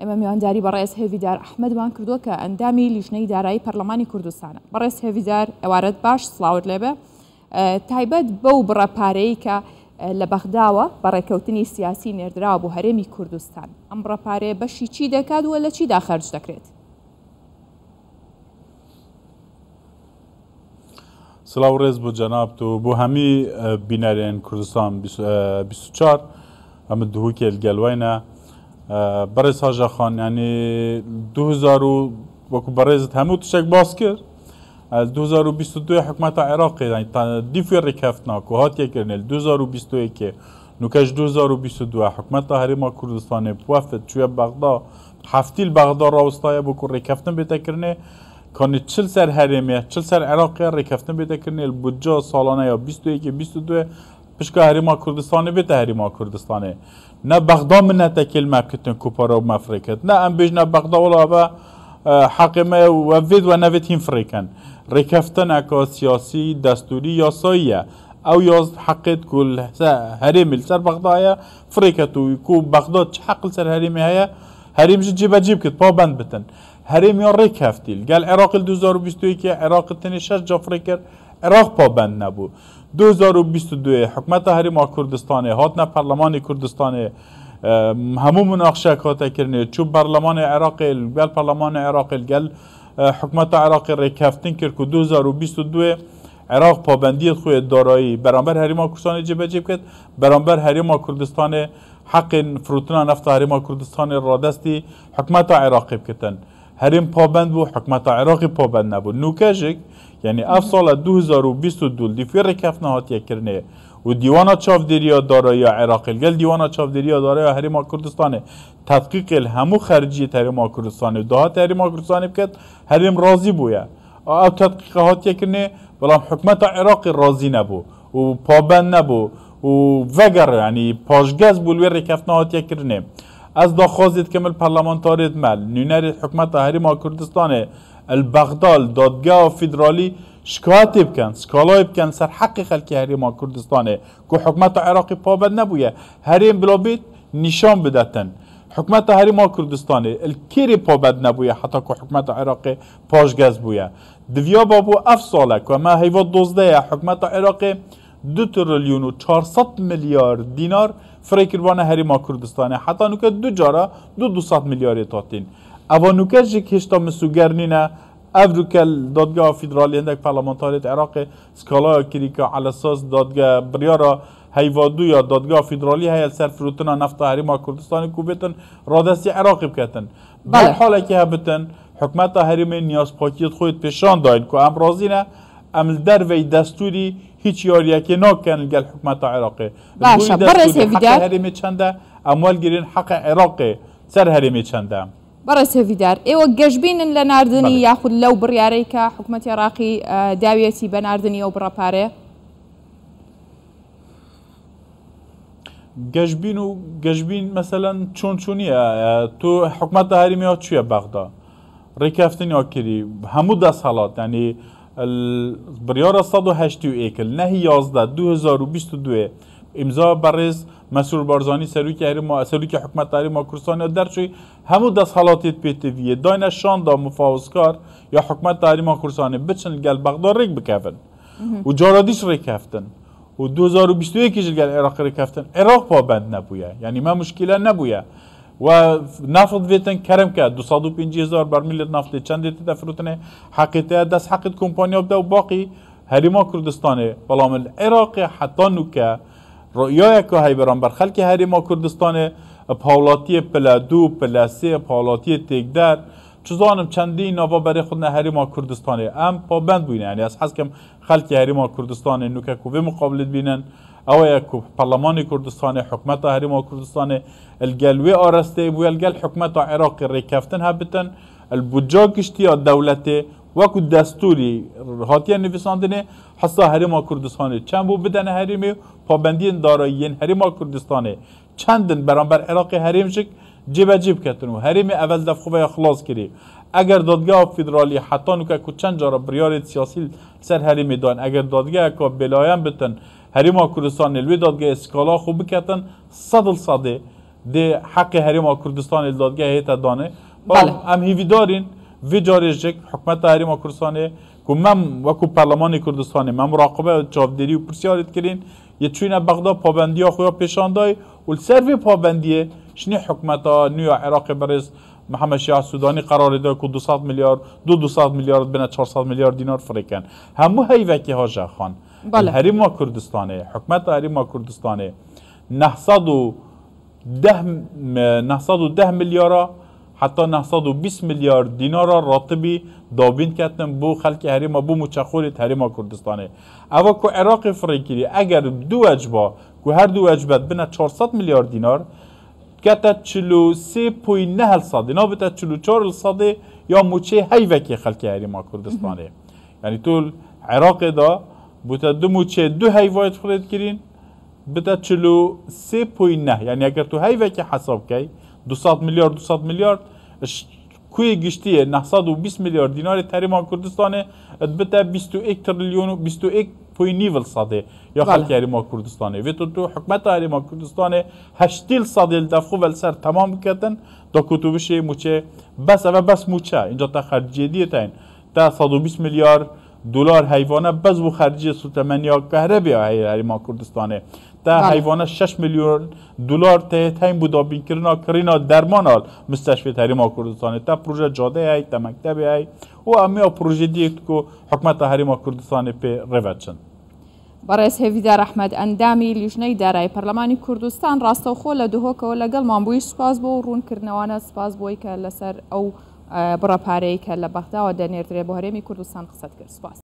ئێمە میوانداری بەڕێز هێویدار ئەحمەدوان کردووە کە ئەندامی لیژنەی دارایی پەرلەمانی کوردستانە بەڕێز هێویدار ئەوارەت باش سلااوت لێبە تایبەت بەو بڕەپارەی کە لە بەغداوە بەڕێکەوتنی سیاسی نێردرا بۆ هەرێمی کوردستان ئەم ڕەپارەیە بەشی چی دەکات وە لە چیدا خەرج دەکرێت سلااو ڕێز بۆ جەنابت و بۆ هەمی بینەرێن کوردستان 24 ئەمە دووکێ گەلوینە барез ҳаҷахон яъне 2000 ваку барезат ҳамӯ тӯшак боз кард аз 2022 ҳукумата ироқи диферри кафтнаку ҳотия кирнел 2021 нукаш 2022 ҳукумата ҳарима курдистоне пуафт чӯя бағдо ҳафтил бағдо равстая буку рекафтан бета кирне کانی چل سر حریمه چل سر عراقی رکفتن بده کرنیل بودجا سالانه یا 21 22 پشکە هەریما کوردستانی بێتە هەریما کوردستانی نە بەغدا منەتە کلمەکردن کوپەرە و مەفرێکت نە ئەم بژنە بەغداوەڵا بە حەقمە وەڤێت و نەوێت هیم فریکەن اکا سیاسی دەستوری یاساییە ئەو یاز حەقت کول هەرێمیل سەر بەغدایە فریکەت و کو چه چ سر سەر هیا هریم هەریم ژ جیب کت پا بند بتن هریم یا گل عراق دوزار و بیستوی که عراق تنی شش جا کرد عراق پابند نبود 2022 حکمت هریما کردستان هاتنه پرلمان کردستان همو مناقشه کاته کرنه چو برلمان عراق گل پرلمان عراق گل حکمت عراق ریکفتن کرد که 2022 عراق پابندی خو دارایی برانبر هریما کردستان جبهه کرد برانبر هریما کردستان حق فروتنا نفت هریما کردستان را دستی حکمت عراق بکتن هرم پابند بو حکمت عراقی پابند نبود. نوکشک یعنی ئەف ساڵە 2022 دیفێڕێک کەفنەهاتیەکردنێ و دیوانە چاودێریە دارایی عێراقلگەل دیوانە یا دارای هەرێما تدقیق تەتقیقل هەموو خەرجی هەرێما کوردستانی و داهات هەرێما کوردستانی بکەت هەرێم ڕازی بووە ئەو تەتقیقە هاتیەکردنێ بەڵام حکمت عراقی راضی نبو و پابند نبو و یعنی ینی بولوی بوو لێ کرنه، از دا خوازید کمل پرلمانتاریت مل نینر حکمت هریم کردستان البغدال دادگاه و فیدرالی شکایت بکن سکالای بکن سر حق خلکی هریم کردستان که حکمت عراقی پابند نبوید هریم بلا بید نشان بدتن حکمت هریم کردستانه الکری پابند نبوید حتی که حکمت عراقی پاشگز بوید دویا بابو اف ساله که ما حیوات دوزده حکمت عراقی دو تریلیون و 400 میلیارد دینار فریکروان هریما کردستانه حتی نوکه دو جارا دو 200 میلیارد تاتین اوا نوکه جی کشتا مسوگرنینه اف رو کل دادگاه فدرالی هندک پارلمانتاریت عراق سکالا کریکا على ساس دادگاه بریارا هیوادو یا دادگاه فدرالی هی سر فروتنا نفت هریما کردستان کو بتن رادستی عراق بکتن بله حالا که هبتن حکمت هریم نیاز پاکیت خود پیشان داین که ام راضی نه ام در وی دستوری هیچ که یاریەکی ناکەن گەل حکومەتە عێراقی باشە هەرێمی چەندە ئەموەل گرین حەق عێراقی سەر هەرێمی چەندە. بەڕێسێویدار ئێوە گەشتبینن لە نردنی یاخود لەو بڕیارەی کە حکوومەت عێراقی داویەتی بە نردنی ئەو بڕەپارێ گەشتبین و گەشتبین مەمثلەن چۆن چوونیە تۆ حکوومەت هەریمیەوە چییە بەغدا ڕێککەفتنیەوە کردی هەموو دە ساڵات یعنی بریار 181 نهی 11 2022 امضا برز مسئول بارزانی سروک هری ما سروک حکمت هری ما کردستان در چوی همو دست حالاتیت پیتویه داین شان دا مفاوضکار یا حکمت هری ما کردستان بچن گل بغداد رک بکفن و جارادیش رک هفتن و 2021 جل گل عراق رک هفتن عراق پابند نبویه یعنی ما مشکله نبویه و نفت ویتن کرم کرد 205 هزار بر میل نفت چند دیتی دفروتنه حقیقت دست حقیقت کمپانیا بده و باقی هریما کردستانه بلام العراق حتی نوکه رؤیای که های بران بر خلک هریما کردستانه پاولاتی پلا دو پلا سه پاولاتی تگدر چزانم چندی نوا برای خود هریما کردستانه ام پابند بوینه یعنی از حس کم خلک هریما کردستانه نوکه کوه مقابلت بینن ئەوەیە پەرلەمانی کوردستانی حکومەتە هەریمەوە کوردستانی ئەلگەلوێ ئاراستەی بوو ئەلگەل حکومەتە عێراقی ڕێککەفتن هەبتن البجا گشتی یا دەولەتێ وەکو دەستوری هاتیە نویساندنێ حسا هەریما کوردستانی چەند بوو بدەنە هەریمی پابندین داراییین هەریما کوردستانی چەندن بەرامبەر عێراقی هەریمشک جێبەجێ بکەتن و هەرێمی ئەوەز دەفخۆبەیە خلاص کردی ئەگەر دادگا فیدرالی حتان وکە کو چەند جارە بریارێت سیاسی سەر هەرێمی دان ئەگەر دادگەکە بلایەن بتن هریم کردستان لوی دادگه اسکالا خوب بکتن صدل صده ده حق هریما کردستان دادگه هیت دانه بله ام هیوی دارین وی جاریش جک حکمت هریم کردستان که من و که پرلمان من مراقبه چاودری و پرسیارت کرین یه چوینه بغدا پابندی ها خویا پیشاندای اول سر وی پابندیه شنی حکمت ها نیا عراق برز محمد شیع سودانی قرار داد که 200 میلیارد دو 200 میلیارد بین 400 میلیارد دینار فرکن همو هیوکی ها جا خان بله. هریما کردستانه حکمت هریما کردستانه 910 910 میلیارد حتی 920 میلیارد دینار راتبی دابین کردن بو خلق هریما بو مچخور هریما کردستانه اوا کو عراق فریکری اگر دو اجبا کو هر دو اجبت بنا 400 میلیارد دینار کتا 43.9 الصد اینا بتا 44 یا مچه هیوکی خلق هریما کردستانه یعنی طول عراق دا بوتا دو موچه دو هیوایت خودت کرین بتا چلو سه پوی نه یعنی اگر تو هیوه که حساب کی دو سات میلیارد دو سات میلیارد کوی گشتیه و بیس میلیارد دینار تریمان کردستانه بتا ایک تریلیون و ایک پوی نیول صده یا خلک هریما کردستانه و تو تو حکمت هریما کردستانه هشتیل صده دفخو ول سر تمام کتن دا بشه موچه بس و بس موچه اینجا تا خرجیه دیتن تا و بیس میلیارد دلار حیوانە بەز و خرجی سوتەمەنیا کەهرەبی هەیەریما کوردستانێ تا حیوانە 6 میلیۆن دلار تهتەین بوو دابینکردنا کڕینا دەرمانال مستەشفێت هەریما کوردستانێت تا پروژە جادەیە تەمەکتەبی و ئەمێ پروژێ دیت و حکومەتە هەریما کوردستانی پێ ڕێڤچن. بەڕێز هێویدا ڕەحمەد ئەندامی لیژنەی دارای پەرلەمانی کوردستان ڕاستەوخۆ لە دهۆکەوە لەگەڵ مامبووی سوپاس بۆ و ڕوونکردنەوەە سپاس بۆی کە لەسەر ئەو بڕە پارەی کە لە بەختداوە دەنێردرێ بۆ هەرێمی کوردستان قسەت کرد سپاس